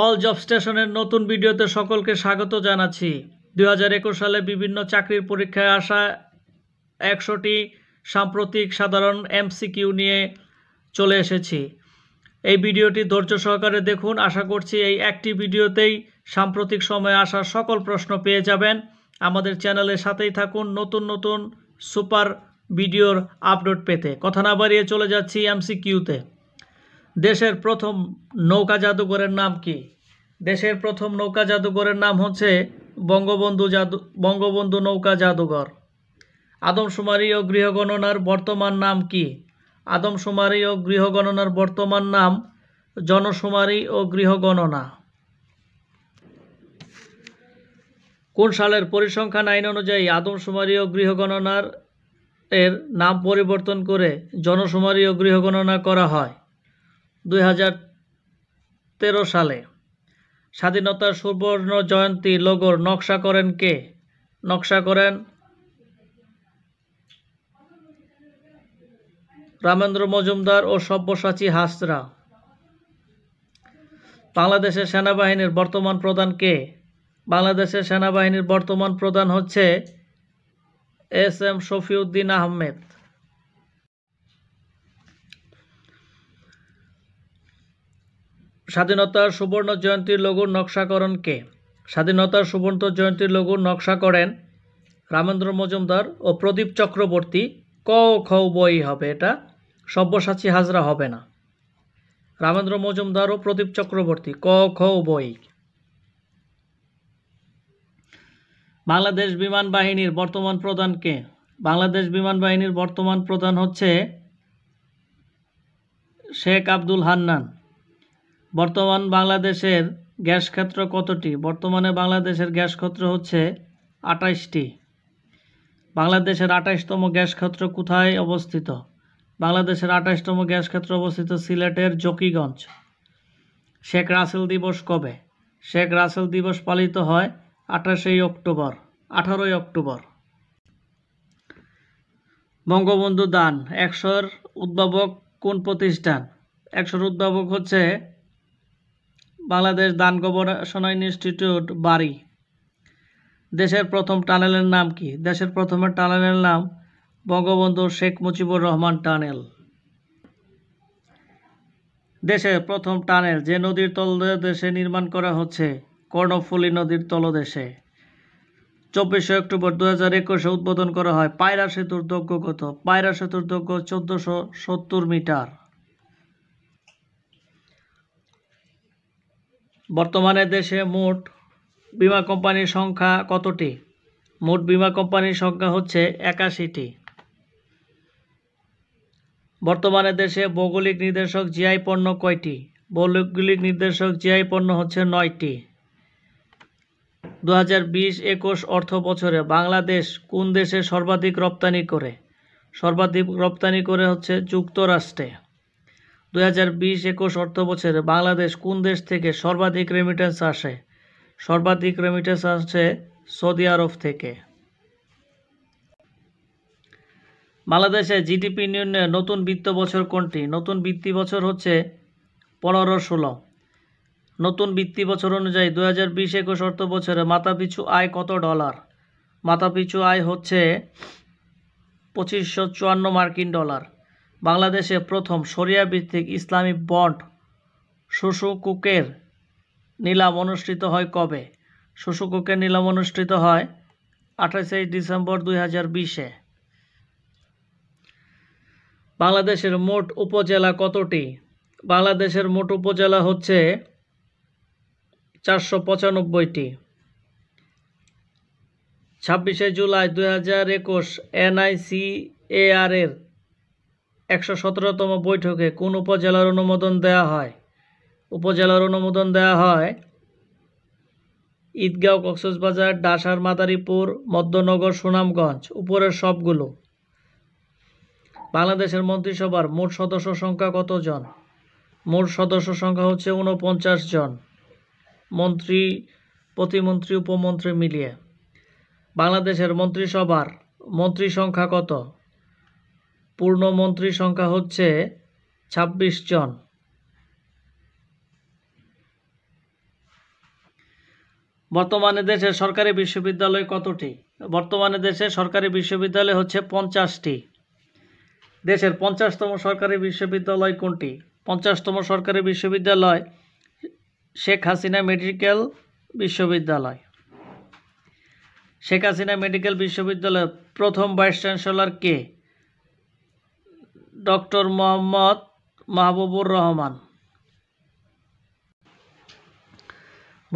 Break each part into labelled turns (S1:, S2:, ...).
S1: all job স্টেশনের নতুন ভিডিওতে সকলকে স্বাগত জানাচ্ছি দুই সালে বিভিন্ন চাকরির পরীক্ষায় আসা একশোটি সাম্প্রতিক সাধারণ এমসিকিউ নিয়ে চলে এসেছি এই ভিডিওটি ধৈর্য সহকারে দেখুন আশা করছি এই একটি ভিডিওতেই সাম্প্রতিক সময়ে আসা সকল প্রশ্ন পেয়ে যাবেন আমাদের চ্যানেলের সাথেই থাকুন নতুন নতুন সুপার ভিডিওর আপডেট পেতে কথা না বাড়িয়ে চলে যাচ্ছি এমসিকিউতে দেশের প্রথম নৌকা জাদুঘরের নাম কি দেশের প্রথম নৌকা জাদুঘরের নাম হচ্ছে বঙ্গবন্ধু জাদু বঙ্গবন্ধু নৌকা জাদুঘর আদমশুমারি ও গৃহগণনার বর্তমান নাম কি আদমশুমারি ও গৃহগণনার বর্তমান নাম জনশুমারি ও গৃহগণনা কোন সালের পরিসংখ্যান আইন অনুযায়ী আদমশুমারি ও গৃহগণনার এর নাম পরিবর্তন করে জনশুমারি ও গৃহগণনা করা হয় দুই সালে স্বাধীনতার সুবর্ণ জয়ন্তী লোগোর নকশা করেন কে নকশা করেন রামেন্দ্র মজুমদার ও সব্যসাচী হাসরা বাংলাদেশের সেনাবাহিনীর বর্তমান প্রধান কে বাংলাদেশের সেনাবাহিনীর বর্তমান প্রধান হচ্ছে এস এম শফিউদ্দিন আহমেদ স্বাধীনতার সুবর্ণ জয়ন্তীর লঘুর নকশাকরণ কে স্বাধীনতার সুবর্ণ জয়ন্তীর লঘুর নকশা করেন রামেন্দ্র মজুমদার ও প্রদীপ চক্রবর্তী ক খ বই হবে এটা সব্যসাচী হাজরা হবে না রামেন্দ্র মজুমদার ও প্রদীপ চক্রবর্তী ক খ বই বাংলাদেশ বিমান বাহিনীর বর্তমান প্রধান কে বাংলাদেশ বিমান বাহিনীর বর্তমান প্রধান হচ্ছে শেখ আব্দুল হান্নান বর্তমান বাংলাদেশের গ্যাস ক্ষেত্র কতটি বর্তমানে বাংলাদেশের গ্যাস ক্ষেত্র হচ্ছে আটাইশটি বাংলাদেশের আটাইশতম গ্যাস ক্ষেত্র কোথায় অবস্থিত বাংলাদেশের আটাইশতম গ্যাস ক্ষেত্র অবস্থিত সিলেটের জকিগঞ্জ শেখ রাসেল দিবস কবে শেখ রাসেল দিবস পালিত হয় আঠাশেই অক্টোবর আঠারোই অক্টোবর বঙ্গবন্ধু দান একশোর উদ্ভাবক কোন প্রতিষ্ঠান একশোর উদ্ভাবক হচ্ছে বাংলাদেশ দান গবেষণা ইনস্টিটিউট বাড়ি দেশের প্রথম টানেলের নাম কি দেশের প্রথমের টানেলের নাম বঙ্গবন্ধু শেখ মুজিবুর রহমান টানেল দেশের প্রথম টানেল যে নদীর তলদেশে নির্মাণ করা হচ্ছে কর্ণফুলী নদীর তলদেশে চব্বিশে অক্টোবর দু হাজার একুশে উদ্বোধন করা হয় পায়রা সেতুর দৈর্ঘ্য কত পায়রা সেতুর দৈর্ঘ্য চোদ্দোশো সত্তর মিটার বর্তমানে দেশে মোট বিমা কোম্পানির সংখ্যা কতটি মোট বিমা কোম্পানির সংখ্যা হচ্ছে একাশিটি বর্তমানে দেশে ভৌগোলিক নির্দেশক জিআই পণ্য কয়টি ভৌগোলিক নির্দেশক জিআই পণ্য হচ্ছে নয়টি দু হাজার বিশ একুশ অর্থ বছরে বাংলাদেশ কোন দেশে সর্বাধিক রপ্তানি করে সর্বাধিক রপ্তানি করে হচ্ছে যুক্তরাষ্ট্রে 2020 হাজার বিশ একুশ অর্থ বছরে বাংলাদেশ কোন দেশ থেকে সর্বাধিক রেমিটেন্স আসে সর্বাধিক রেমিটেন্স আসছে সৌদি আরব থেকে বাংলাদেশে জিডিপি নির্ণয়ে নতুন বিত্ত বছর কোনটি নতুন বৃত্তি বছর হচ্ছে পনেরো ষোলো নতুন বৃত্তি বছর অনুযায়ী দু হাজার বিশ একুশ অর্থ বছরে মাথাপিছু আয় কত ডলার মাথাপিছু আয় হচ্ছে পঁচিশশো চুয়ান্ন মার্কিন ডলার বাংলাদেশে প্রথম সরিয়া ভিত্তিক ইসলামী বন্ড শুশুকুকের নিলাম অনুষ্ঠিত হয় কবে শুশুকুকের নিলাম অনুষ্ঠিত হয় আঠাশে ডিসেম্বর দুই হাজার বিশে বাংলাদেশের মোট উপজেলা কতটি বাংলাদেশের মোট উপজেলা হচ্ছে চারশো পঁচানব্বইটি ছাব্বিশে জুলাই দুই হাজার একুশ এনআইসিএআর এর একশো সতেরোতম বৈঠকে কোন উপজেলার অনুমোদন দেয়া হয় উপজেলার অনুমোদন দেয়া হয় ঈদগাঁও কক্সবাজার ডাসার মাদারীপুর মধ্যনগর সুনামগঞ্জ উপরের সবগুলো বাংলাদেশের মন্ত্রিসভার মোট সদস্য সংখ্যা কতজন মোট সদস্য সংখ্যা হচ্ছে উনপঞ্চাশ জন মন্ত্রী প্রতিমন্ত্রী উপমন্ত্রী মিলিয়ে বাংলাদেশের মন্ত্রিসভার মন্ত্রী সংখ্যা কত পূর্ণমন্ত্রী সংখ্যা হচ্ছে ২৬ জন বর্তমানে দেশে সরকারি বিশ্ববিদ্যালয় কতটি বর্তমানে দেশে সরকারি বিশ্ববিদ্যালয় হচ্ছে পঞ্চাশটি দেশের পঞ্চাশতম সরকারি বিশ্ববিদ্যালয় কোনটি পঞ্চাশতম সরকারি বিশ্ববিদ্যালয় শেখ হাসিনা মেডিকেল বিশ্ববিদ্যালয় শেখ হাসিনা মেডিকেল বিশ্ববিদ্যালয়ের প্রথম ভাইস চ্যান্সেলর কে ডক্টর মোহাম্মদ মাহবুবুর রহমান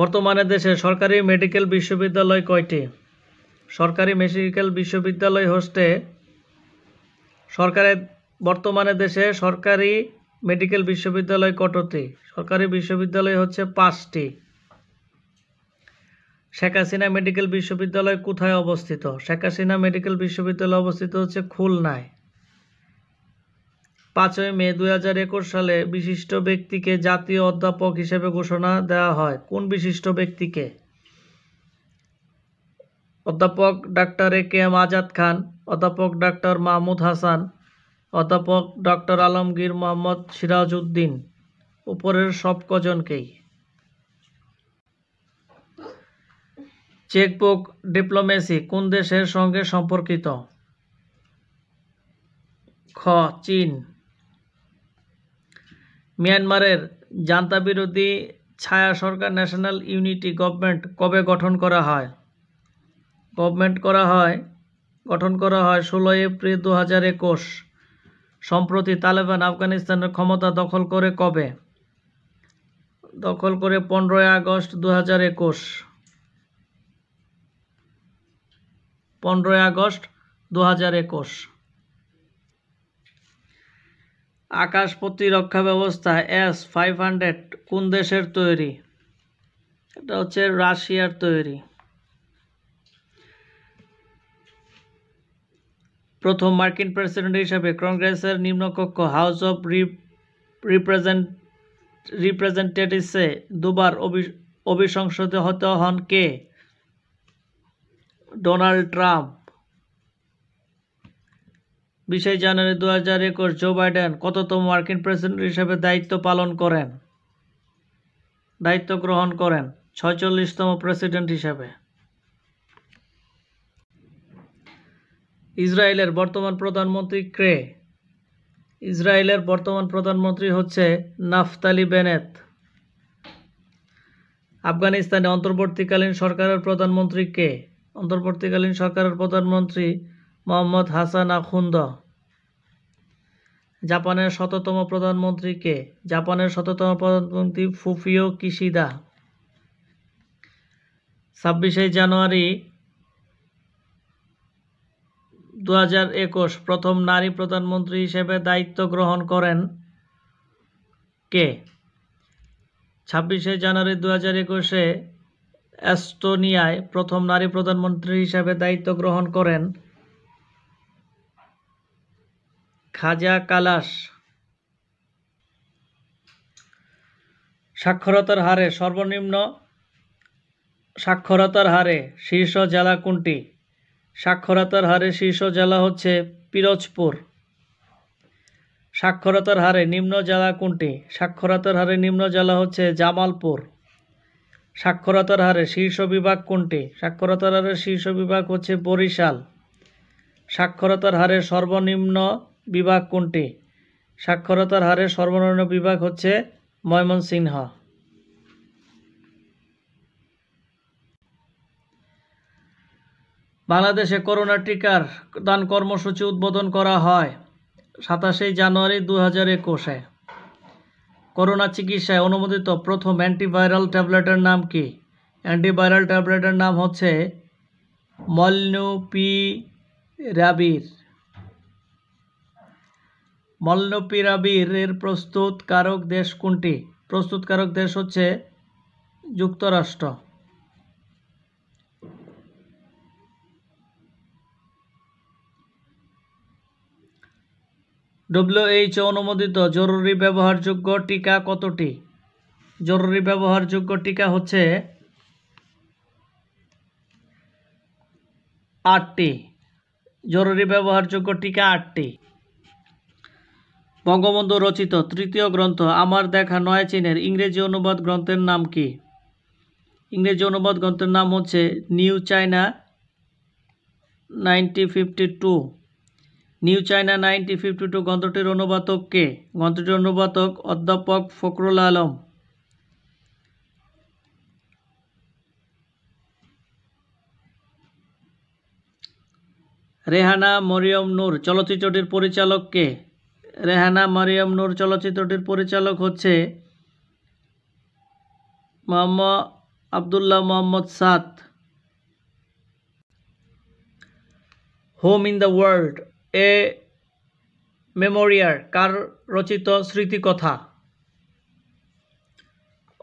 S1: বর্তমানে দেশে সরকারি মেডিকেল বিশ্ববিদ্যালয় কয়টি সরকারি মেডিকেল বিশ্ববিদ্যালয় হোস্টে সরকারের বর্তমানে দেশে সরকারি মেডিকেল বিশ্ববিদ্যালয় কটটি সরকারি বিশ্ববিদ্যালয় হচ্ছে পাঁচটি শেখ হাসিনা মেডিকেল বিশ্ববিদ্যালয় কোথায় অবস্থিত শেখ হাসিনা মেডিকেল বিশ্ববিদ্যালয় অবস্থিত হচ্ছে খুলনায় পাঁচই মে দুই সালে বিশিষ্ট ব্যক্তিকে জাতীয় অধ্যাপক হিসেবে ঘোষণা দেওয়া হয় কোন বিশিষ্ট ব্যক্তিকে অধ্যাপক ডাক্তার A K M Azad Khan অধ্যাপক ডাক্তার মাহমুদ হাসান অধ্যাপক ডক্টর আলমগীর মোহাম্মদ সিরাজ উদ্দিন উপরের সব কজনকেই চেকবুক ডিপ্লোমেসি কোন দেশের সঙ্গে সম্পর্কিত খ চীন মিয়ানমারের জান্তা বিরোধী ছায়া সরকার ন্যাশনাল ইউনিটি গভর্নমেন্ট কবে গঠন করা হয় গভর্নমেন্ট করা হয় গঠন করা হয় ষোলো এপ্রিল দু হাজার একুশ সম্প্রতি তালেবান আফগানিস্তানের ক্ষমতা দখল করে কবে দখল করে পনেরোই আগস্ট দু হাজার একুশ পনেরোই আগস্ট দু হাজার একুশ আকাশ প্রতিরক্ষা ব্যবস্থা এস ফাইভ হান্ড্রেড কোন দেশের তৈরি এটা হচ্ছে রাশিয়ার তৈরি প্রথম মার্কিন প্রেসিডেন্ট হিসাবে কংগ্রেসের নিম্নকক্ষ হাউস অফ রিপ্রেজেন্ট রিপ্রেজেন্টেটিভসে দুবার অভিসংসদ হতে হন কে ডোনাল্ড ট্রাম্প বিশেষ জানুয়ারি দু হাজার একুশ জো বাইডেন কততম মার্কিন প্রেসিডেন্ট হিসেবে দায়িত্ব পালন করেন দায়িত্ব গ্রহণ করেন ছয়চল্লিশতম প্রেসিডেন্ট হিসেবে ইসরায়েলের বর্তমান প্রধানমন্ত্রী ক্রে ইসরায়েলের বর্তমান প্রধানমন্ত্রী হচ্ছে নাফতালি বেনেত আফগানিস্তানে অন্তর্বর্তীকালীন সরকারের প্রধানমন্ত্রী কে অন্তর্বর্তীকালীন সরকারের প্রধানমন্ত্রী মোহাম্মদ হাসান আখুন্দ জাপানের শততম প্রধানমন্ত্রীকে জাপানের শততম প্রধানমন্ত্রী ফুফিও কিশিদা ছাব্বিশে জানুয়ারি দু একুশ প্রথম নারী প্রধানমন্ত্রী হিসেবে দায়িত্ব গ্রহণ করেন কে ছাব্বিশে জানুয়ারি দু হাজার একুশে এস্তোনিয়ায় প্রথম নারী প্রধানমন্ত্রী হিসাবে দায়িত্ব গ্রহণ করেন খাজা কালাস সাক্ষরতার হারে সর্বনিম্ন সাক্ষরতার হারে শীর্ষ জেলা কোনটি সাক্ষরতার হারে শীর্ষ জেলা হচ্ছে পিরোজপুর সাক্ষরতার হারে নিম্ন জেলা কোনটি সাক্ষরতার হারে নিম্ন জেলা হচ্ছে জামালপুর সাক্ষরতার হারে শীর্ষ বিভাগ কোনটি সাক্ষরতার হারে শীর্ষ বিভাগ হচ্ছে বরিশাল সাক্ষরতার হারে সর্বনিম্ন বিভাগ কোনটি সাক্ষরতার হারে সর্বনিম্ন বিভাগ হচ্ছে ময়মনসিংহ বাংলাদেশে করোনা টিকার দান কর্মসূচি উদ্বোধন করা হয় সাতাশে জানুয়ারি দু হাজার একুশে করোনা চিকিৎসায় অনুমোদিত প্রথম অ্যান্টিভাইরাল ট্যাবলেটের নাম কি অ্যান্টিভাইরাল ট্যাবলেটের নাম হচ্ছে মলনুপি রাবির মল্লপিরাবির এর প্রস্তুতকারক দেশ কোনটি প্রস্তুতকারক দেশ হচ্ছে যুক্তরাষ্ট্র ডব্লিউএইচ অনুমোদিত জরুরি ব্যবহারযোগ্য টিকা কতটি জরুরি ব্যবহারযোগ্য টিকা হচ্ছে আটটি জরুরি ব্যবহারযোগ্য টিকা আটটি বঙ্গবন্ধু রচিত তৃতীয় গ্রন্থ আমার দেখা নয় চীনের ইংরেজি অনুবাদ গ্রন্থের নাম কি ইংরেজি অনুবাদ গ্রন্থের নাম হচ্ছে new China ninety fifty two new China ninety fifty two গ্রন্থটির অনুবাদক কে গ্রন্থটির অনুবাদক অধ্যাপক ফখরুল আলম রেহানা মরিয়ম নূর চলচ্চিত্রটির পরিচালক কে রেহানা মারিয়াম নূর চলচ্চিত্রটির পরিচালক হচ্ছে মোহাম্মদ আবদুল্লাহ মোহাম্মদ সাত home in the world a মেমোরিয়ার কার রচিত স্মৃতিকথা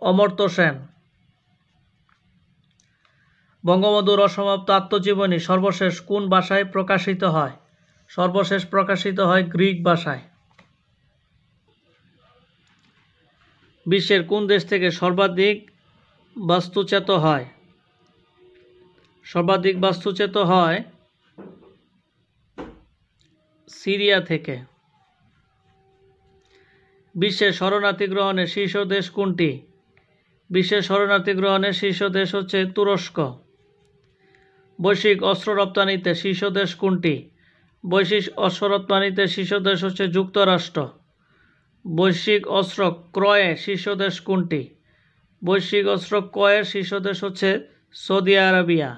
S1: অমর্ত সেন বঙ্গবন্ধুর অসমাপ্ত আত্মজীবনী সর্বশেষ কোন ভাষায় প্রকাশিত হয় সর্বশেষ প্রকাশিত হয় গ্রিক ভাষায় বিশ্বের কোন দেশ থেকে সর্বাধিক বাস্তুচ্যুত হয় সর্বাধিক বাস্তুচ্যুত হয় সিরিয়া থেকে বিশ্বের শরণার্থী গ্রহণের শীর্ষ দেশ কোনটি বিশ্বের শরণার্থী গ্রহণের শীর্ষ দেশ হচ্ছে তুরস্ক বৈশ্বিক অস্ত্র রপ্তানিতে শীর্ষ দেশ কোনটি বৈশ্বিক অস্ত্র রপ্তানিতে শীর্ষ দেশ হচ্ছে যুক্তরাষ্ট্র বৈশ্বিক অস্ত্র ক্রয়ে শীর্ষ দেশ কোনটি বৈশ্বিক অস্ত্র ক্রয়ের শীর্ষ দেশ হচ্ছে সৌদি আরবিয়া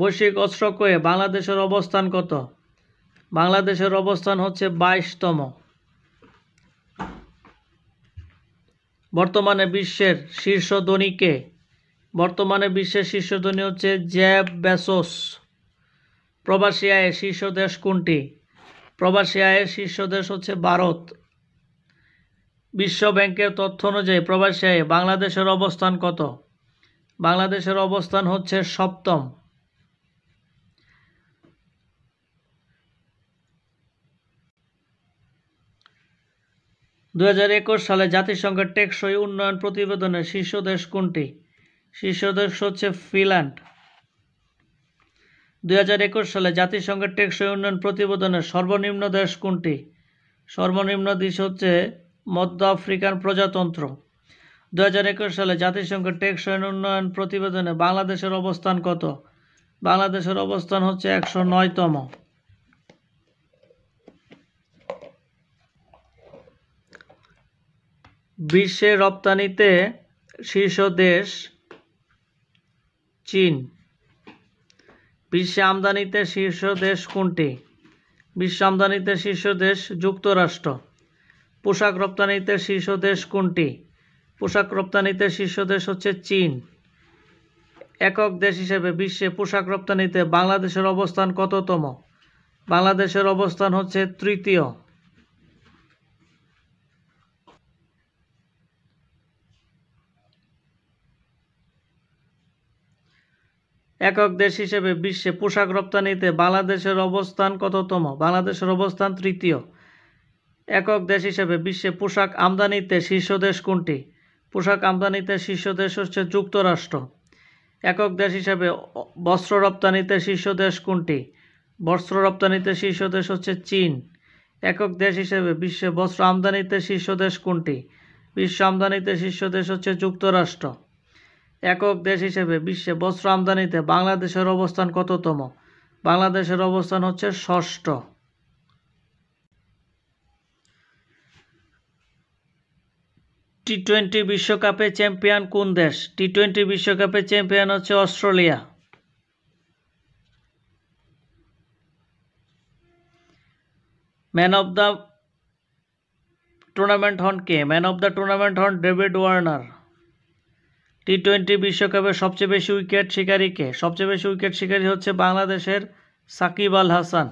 S1: বৈশ্বিক অস্ত্র ক্রয়ে বাংলাদেশের অবস্থান কত বাংলাদেশের অবস্থান হচ্ছে বাইশতম বর্তমানে বিশ্বের শীর্ষ ধনীকে বর্তমানে বিশ্বের শীর্ষ ধনী হচ্ছে জ্যাব বেসোস প্রবাসী আয়ে শীর্ষ দেশ কোনটি প্রবাসী আয়ের শীর্ষ দেশ হচ্ছে ভারত বিশ্ব ব্যাংকের তথ্য অনুযায়ী প্রবাসী আয়ে বাংলাদেশের অবস্থান কত বাংলাদেশের অবস্থান হচ্ছে সপ্তম দু সালে জাতিসংঘের টেকসই উন্নয়ন প্রতিবেদনে শীর্ষ দেশ কোনটি শীর্ষ দেশ হচ্ছে ফিনল্যান্ড দুই সালে জাতিসংঘের টেকসই উন্নয়ন প্রতিবেদনের সর্বনিম্ন দেশ কোনটি সর্বনিম্ন দেশ হচ্ছে মধ্য আফ্রিকান প্রজাতন্ত্র দু সালে জাতিসংঘের টেকসই উন্নয়ন প্রতিবেদনে বাংলাদেশের অবস্থান কত বাংলাদেশের অবস্থান হচ্ছে একশো নয়তম বিশ্বে রপ্তানিতে শীর্ষ দেশ চীন বিশ্বে আমদানিতে শীর্ষ দেশ কোনটি বিশ্ব আমদানিতে শীর্ষ দেশ যুক্তরাষ্ট্র পোশাক রপ্তানিতে শীর্ষ দেশ কোনটি পোশাক রপ্তানিতে শীর্ষ দেশ হচ্ছে চীন একক দেশ হিসেবে বিশ্বে পোশাক রপ্তানিতে বাংলাদেশের অবস্থান কততম বাংলাদেশের অবস্থান হচ্ছে তৃতীয় একক দেশ হিসেবে বিশ্বে পোশাক রপ্তানিতে বাংলাদেশের অবস্থান কততম বাংলাদেশের অবস্থান তৃতীয় একক দেশ হিসেবে বিশ্বে পোশাক আমদানিতে শীর্ষ দেশ কোনটি পোশাক আমদানিতে শীর্ষ দেশ হচ্ছে যুক্তরাষ্ট্র একক দেশ হিসেবে বস্ত্র রপ্তানিতে শীর্ষ দেশ কোনটি বস্ত্র রপ্তানিতে শীর্ষ দেশ হচ্ছে চীন একক দেশ হিসেবে বিশ্বে বস্ত্র আমদানিতে শীর্ষ দেশ কোনটি বিশ্ব আমদানিতে শীর্ষ দেশ হচ্ছে যুক্তরাষ্ট্র একক দেশ হিসেবে বিশ্বে বস্ত্র আমদানিতে বাংলাদেশের অবস্থান কততম বাংলাদেশের অবস্থান হচ্ছে ষষ্ঠ টি টোয়েন্টি বিশ্বকাপে চ্যাম্পিয়ন কোন দেশ টি টোয়েন্টি বিশ্বকাপে চ্যাম্পিয়ন হচ্ছে Australia man of the tournament হন কে ম্যান অব দ্য টুর্নামেন্ট হন ডেভিড ওয়ার্নার টি টোয়েন্টি বিশ্বকাপের সবচেয়ে বেশি উইকেট শিকারীকে কে সবচেয়ে বেশি উইকেট শিকারী হচ্ছে বাংলাদেশের সাকিব আল হাসান